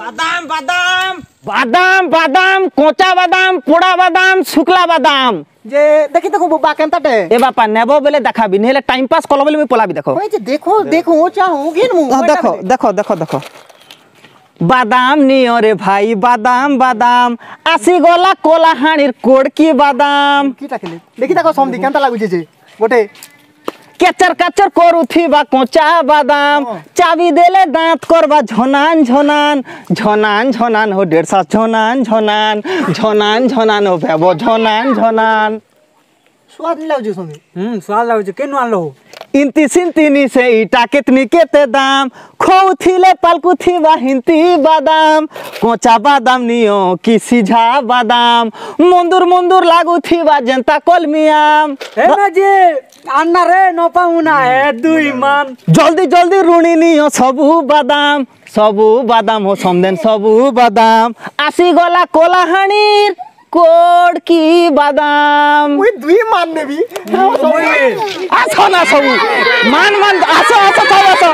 বাদাম বাদাম বাদাম বাদাম কোঁচা বাদাম পোড়া বাদাম শুকলা বাদাম যে দেখি দেখো বাবা কেনটাটে এ বাপা নেব বলে দেখাবি নেলে টাইম পাস করো বলে পলাবি দেখো ওই যে দেখো দেখো চাহু গিন মু দেখো দেখো দেখো দেখো বাদাম নিও রে ভাই বাদাম বাদাম আসি গলা কোলা হাঁড়ির কোড়কি বাদাম কি দেখি দেখো সম কেনটা লাগুছে যে গোটে কেচার কাচর করুথি বা কোঁচা বাদাম চাবি দেলে দাঁত করবা ঝনান ঝনান ঝনান ঝনান ও ডেড়সা ঝনান ঝনান ঝনান ঝনান হো ভেব ঝনান ঝনান স্বাদ লাগছে লাগুছে হুম স্বাদ লাগছে কেন আনলো से ईटा दाम खोथिले पलकुथी वा हिंती बादाम कोचा बादाम नियो की सीझा बादाम मुंदुर मुंदुर लागुथी वा जनता कोलमियाम हे जे अन्ना रे नो पाउना है दुई मान जल्दी जल्दी रुणी नियो सबु बादाम सबु बादाम हो समदेन सबु बादाम आसी गला कोलाहानीर কোড় কি বাদাম ওই দুই মান নেবি আসো না সব মান মান আসো আসো সব আসো